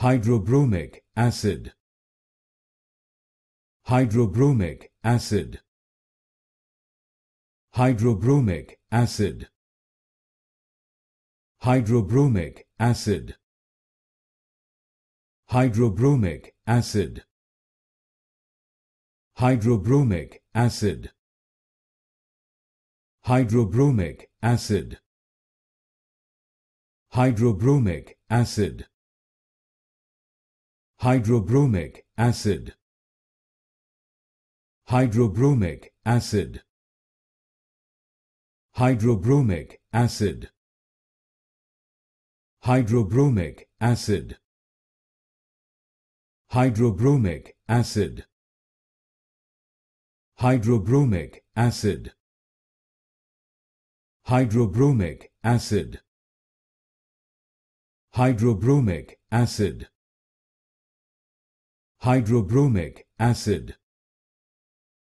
hydrobromic acid hydrobromic acid hydrobromic acid hydrobromic acid hydrobromic acid hydrobromic acid hydrobromic acid hydrobromic acid hydrobromic acid hydrobromic acid hydrobromic acid hydrobromic acid hydrobromic acid hydrobromic acid hydrobromic acid hydrobromic acid hydrobromic acid